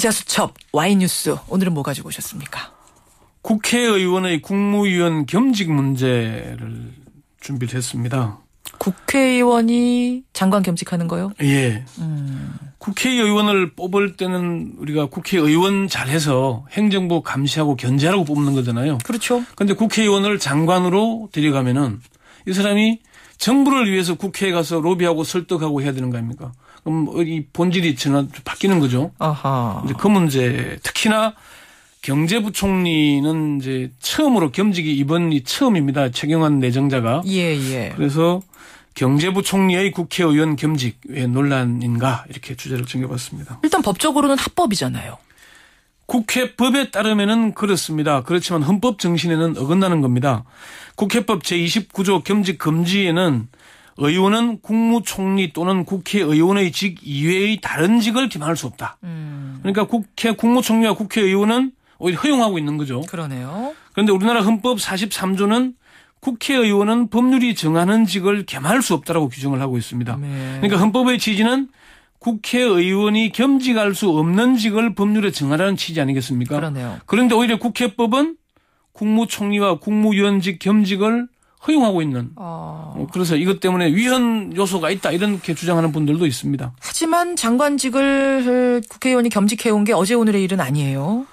기자수첩 와이뉴스 오늘은 뭐 가지고 오셨습니까? 국회의원의 국무위원 겸직 문제를 준비를 했습니다. 국회의원이 장관 겸직하는 거요? 예. 음. 국회의원을 뽑을 때는 우리가 국회의원 잘해서 행정부 감시하고 견제하라고 뽑는 거잖아요. 그렇죠. 그런데 국회의원을 장관으로 데려가면은 이 사람이 정부를 위해서 국회에 가서 로비하고 설득하고 해야 되는 거 아닙니까? 그럼 뭐 이 본질이 전혀 바뀌는 거죠. 아하. 이제 그 문제 특히나 경제부총리는 이제 처음으로 겸직이 이번이 처음입니다. 최경환 내정자가. 예, 예. 그래서 경제부총리의 국회의원 겸직 왜 논란인가 이렇게 주제를 챙겨봤습니다 일단 법적으로는 합법이잖아요. 국회법에 따르면은 그렇습니다. 그렇지만 헌법 정신에는 어긋나는 겁니다. 국회법 제29조 겸직 금지에는 의원은 국무총리 또는 국회의원의 직 이외의 다른 직을 기만할 수 없다. 음. 그러니까 국회 국무총리와 국회의원은 오히려 허용하고 있는 거죠. 그러네요. 그런데 우리나라 헌법 43조는 국회의원은 법률이 정하는 직을 겸할 수 없다라고 규정을 하고 있습니다. 네. 그러니까 헌법의 취지는 국회의원이 겸직할 수 없는 직을 법률에 정하라는 취지 아니겠습니까? 그러네요. 그런데 오히려 국회법은 국무총리와 국무위원직 겸직을 허용하고 있는. 아. 어... 그래서 이것 때문에 위헌 요소가 있다 이렇게 주장하는 분들도 있습니다. 하지만 장관직을 국회의원이 겸직해온 게 어제 오늘의 일은 아니에요.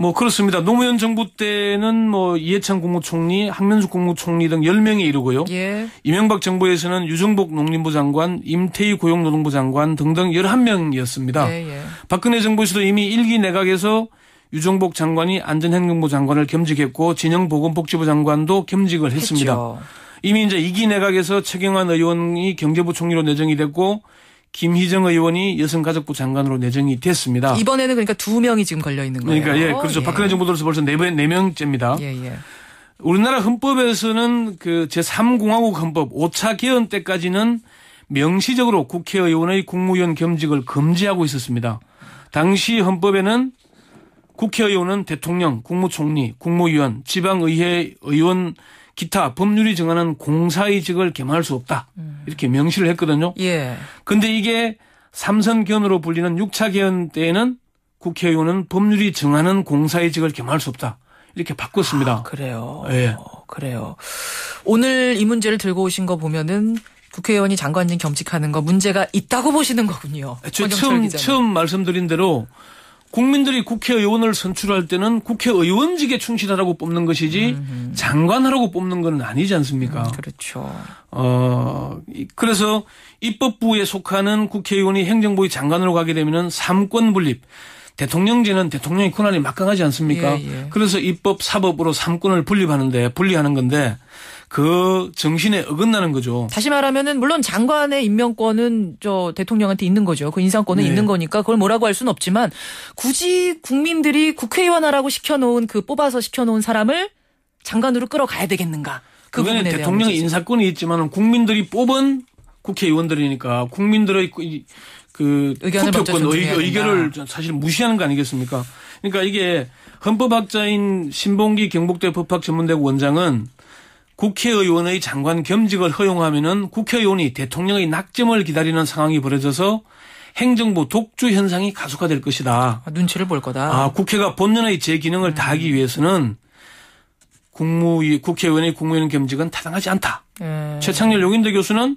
뭐 그렇습니다. 노무현 정부 때는 뭐 이해찬 국무총리, 한명숙 국무총리 등1 0명이 이르고요. 예. 이명박 정부에서는 유정복 농림부 장관, 임태희 고용노동부 장관 등등 11명이었습니다. 예, 예. 박근혜 정부에서도 이미 1기 내각에서 유정복 장관이 안전행정부 장관을 겸직했고 진영보건복지부 장관도 겸직을 했습니다. 이미 이제 2기 내각에서 최경환 의원이 경제부 총리로 내정이 됐고 김희정 의원이 여성가족부 장관으로 내정이 됐습니다. 이번에는 그러니까 두 명이 지금 걸려 있는 거예요. 그러니까 예, 그렇죠. 예. 박근혜 정부 들어서 벌써 네, 네 명째입니다. 예, 예. 우리나라 헌법에서는 그 제3공화국 헌법 5차 개헌 때까지는 명시적으로 국회의원의 국무위원 겸직을 금지하고 있었습니다. 당시 헌법에는 국회의원은 대통령, 국무총리, 국무위원, 지방의회 의원 기타 법률이 정하는 공사이직을 겸할 수 없다. 음. 이렇게 명시를 했거든요. 예. 근데 이게 삼선 견으로 불리는 6차 개헌 때에는 국회의원은 법률이 정하는 공사이직을 겸할 수 없다. 이렇게 바꿨습니다. 아, 그래요. 예. 어, 그래요. 오늘 이 문제를 들고 오신 거 보면은 국회의원이 장관님 겸직하는 거 문제가 있다고 보시는 거군요. 아, 처음 처음 말씀드린 대로 국민들이 국회의원을 선출할 때는 국회의원직에 충실하라고 뽑는 것이지 음흠. 장관하라고 뽑는 건 아니지 않습니까? 음, 그렇죠. 어, 그래서 입법부에 속하는 국회의원이 행정부의 장관으로 가게 되면은 삼권 분립. 대통령제는 대통령의 권한이 막강하지 않습니까? 예, 예. 그래서 입법, 사법으로 삼권을 분립하는데 분리하는 건데 그 정신에 어긋나는 거죠. 다시 말하면은 물론 장관의 임명권은 저 대통령한테 있는 거죠. 그 인사권은 네. 있는 거니까 그걸 뭐라고 할 수는 없지만 굳이 국민들이 국회의원 하라고 시켜놓은 그 뽑아서 시켜놓은 사람을 장관으로 끌어가야 되겠는가? 그 부분에 대통령의 인사권이 있지만 국민들이 뽑은 국회의원들이니까 국민들의 그, 그 투표권 의견을 사실 무시하는 거 아니겠습니까? 그러니까 이게 헌법학자인 신봉기 경북대 법학전문대 원장은 국회의원의 장관 겸직을 허용하면은 국회의원이 대통령의 낙점을 기다리는 상황이 벌어져서 행정부 독주 현상이 가속화될 것이다. 아, 눈치를 볼 거다. 아, 국회가 본연의 제 기능을 음. 다하기 위해서는 국무위 국회의원의 국무위원 겸직은 타당하지 않다. 음. 최창렬 용인대 교수는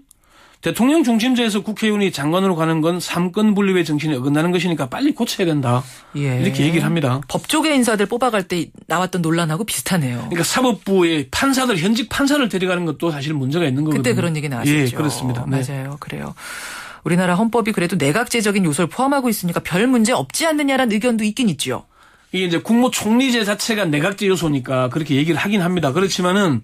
대통령 중심제에서 국회의원이 장관으로 가는 건 삼권 분립의 정신에 어긋나는 것이니까 빨리 고쳐야 된다. 예. 이렇게 얘기를 합니다. 법조계 인사들 뽑아갈 때 나왔던 논란하고 비슷하네요. 그러니까 사법부의 판사들 현직 판사를 데려가는 것도 사실 문제가 있는 거거든요. 그때 그런 얘기 나왔죠 예, 그렇습니다. 네. 맞아요. 그래요. 우리나라 헌법이 그래도 내각제적인 요소를 포함하고 있으니까 별 문제 없지 않느냐라는 의견도 있긴 있죠. 이게 이제 국무총리제 자체가 내각제 요소니까 그렇게 얘기를 하긴 합니다. 그렇지만은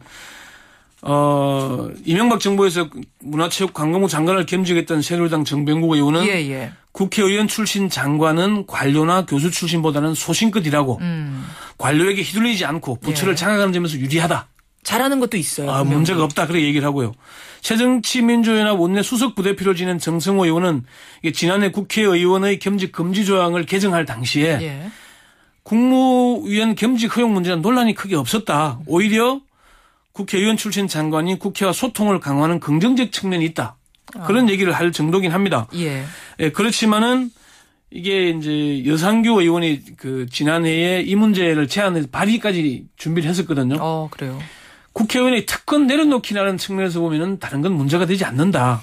어, 이명박 정부에서 문화체육관광부 장관을 겸직했던 새누리당 정병국 의원은 예, 예. 국회의원 출신 장관은 관료나 교수 출신보다는 소신껏이라고 음. 관료에게 휘둘리지 않고 부처를 예. 장악하는 점에서 유리하다. 잘하는 것도 있어요. 아, 문제가 없다. 그렇게 얘기를 하고요. 새정치민주연합 원내 수석 부대표로 지낸 정성호 의원은 지난해 국회의원의 겸직 금지 조항을 개정할 당시에 예. 국무위원 겸직 허용 문제는 논란이 크게 없었다. 오히려 국회의원 출신 장관이 국회와 소통을 강화하는 긍정적 측면이 있다. 그런 아. 얘기를 할 정도긴 합니다. 예. 예 그렇지만은 이게 이제 여상규 의원이 그 지난해에 이 문제를 제안해서 발의까지 준비를 했었거든요. 어, 그래요. 국회의원의 특권 내려놓기라는 측면에서 보면은 다른 건 문제가 되지 않는다.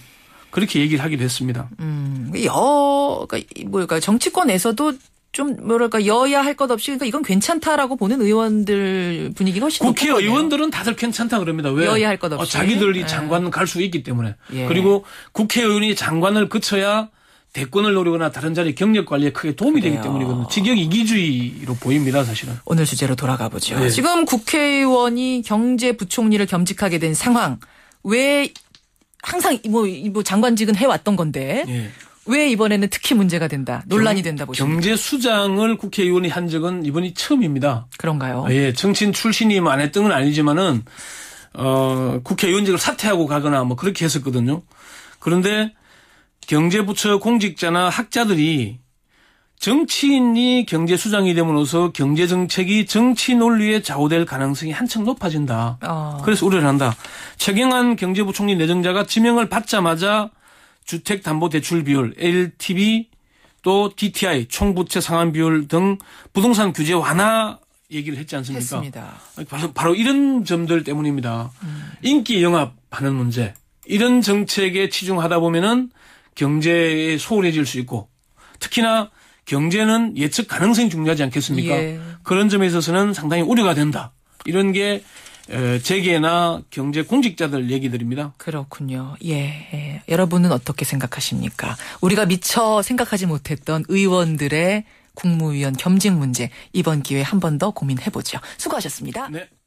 그렇게 얘기를 하기도 했습니다. 음, 여, 그 뭐랄까 정치권에서도 좀 뭐랄까 여야 할 것 없이 그러니까 이건 괜찮다라고 보는 의원들 분위기가 훨씬 국회 의원들은 다들 괜찮다 그럽니다. 왜 여야 할 것 없이 어, 자기들이 예. 장관 갈 수 있기 때문에 예. 그리고 국회의원이 장관을 그쳐야 대권을 노리거나 다른 자리 경력 관리에 크게 도움이 그래요. 되기 때문이거든요. 직역 이기주의로 보입니다, 사실은. 오늘 주제로 돌아가 보죠. 네. 지금 국회의원이 경제부총리를 겸직하게 된 상황. 왜 항상 뭐, 뭐 장관직은 해왔던 건데 네. 왜 이번에는 특히 문제가 된다, 논란이 된다 보십니 경제 수장을 국회의원이 한 적은 이번이 처음입니다. 그런가요? 예, 정치인 출신이 안 했던 건 아니지만은 어, 국회의원직을 사퇴하고 가거나 뭐 그렇게 했었거든요. 그런데 경제부처 공직자나 학자들이 정치인이 경제수장이 됨으로써 경제정책이 정치 논리에 좌우될 가능성이 한층 높아진다. 어. 그래서 우려를 한다. 최경환 경제부총리 내정자가 지명을 받자마자 주택담보대출 비율, LTV, 또 DTI, 총부채 상환 비율 등 부동산 규제 완화 얘기를 했지 않습니까? 했습니다. 바로, 바로 이런 점들 때문입니다. 음. 인기 영합하는 문제, 이런 정책에 치중하다 보면은 경제에 소홀해질 수 있고 특히나 경제는 예측 가능성이 중요하지 않겠습니까? 예. 그런 점에 있어서는 상당히 우려가 된다. 이런 게 재계나 경제 공직자들 얘기들입니다. 그렇군요. 예. 예. 여러분은 어떻게 생각하십니까? 우리가 미처 생각하지 못했던 의원들의 국무위원 겸직 문제 이번 기회에 한 번 더 고민해보죠. 수고하셨습니다. 네.